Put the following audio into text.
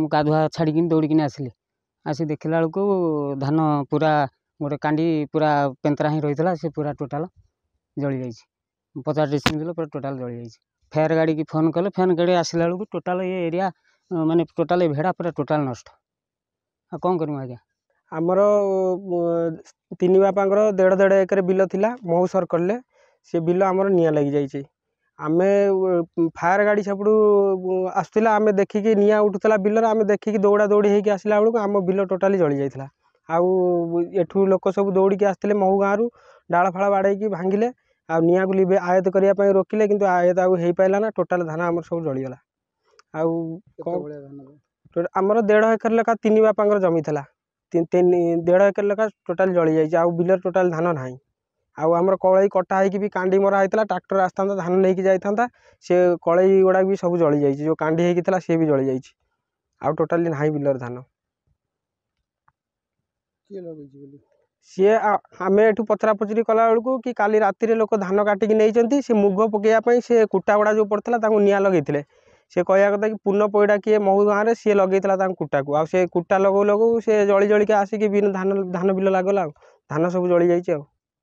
ମୁଁ ଗାଧୁଆ ଛାଡ଼ିକିନି ଦୌଡ଼ିକିନି ଆସିଲି ଆସି ଦେଖିଲା ବେଳକୁ ଧାନ ପୁରା ଗୋଟେ କାଣ୍ଡି ପୁରା ପେନ୍ତରା ହେଇ ରହିଥିଲା ସେ ପୁରା ଟୋଟାଲ୍ ଜଳିଯାଇଛି ପଚାଶ ଡିସିମିଲ୍ ବିଲ ପୁରା ଟୋଟାଲ୍ ଜଳିଯାଇଛି ଫେର୍ ଗାଡ଼ିକି ଫୋନ୍ କଲେ ଫେନ୍ ଗାଡ଼ି ଆସିଲା ବେଳକୁ ଟୋଟାଲ୍ ଏ ଏରିଆ ମାନେ ଟୋଟାଲ୍ ଏ ଭେଡ଼ା ପୁରା ଟୋଟାଲ୍ ନଷ୍ଟ ଆଉ କ'ଣ କରିବୁ ଆଜ୍ଞା ଆମର ତିନି ବାପାଙ୍କର ଦେଢ଼ ଦେଢ଼ ଏକର ବିଲ ଥିଲା ମହୁ ସର୍କଲ୍ରେ ସେ ବିଲ ଆମର ନିଆଁ ଲାଗିଯାଇଛି आम फायर गाड़ी सबू आसा आम देखिक निआ उठूला बिल आम देखिक दौड़ा दौड़ी होकर आसला बेलू आम बिल टोटाली जली जाता आउ यू लोक सब दौड़ी आसते मऊ गाँव डाला फाड़ बाड़ी भांगे आया को लिबे आयत करने रोकिले कि आयत आगे हो आईपारा टोटाल धान आम सब जलीगला आउ आमर देकर एकर लेखा तीन बापा जमी था देढ़ लेखा टोटाल जली जा बिल टोटाल धान ना आम कल कटा हो कांडी मरा होता ट्राक्टर आसता धान लेकिन जाता से कलई गुड़ाक भी सब जली जाइए जो कांडी होता सी भी जली जाइए आउ टोटाली ना बिलर धान सी आम एठ पचरा पचरी कला बेलू कि का रात लोक धान काटिक नहीं मुग पकेबापी से कुटा गुड़ा जो पड़ता निआ लगे से कह कथा कि पूर्ण पैडा किए महु गाँव से लगे कुटा को आ कुटा लगू लगू सी जली जलिका आसिक धान बिल लगला धान सब जली जाइए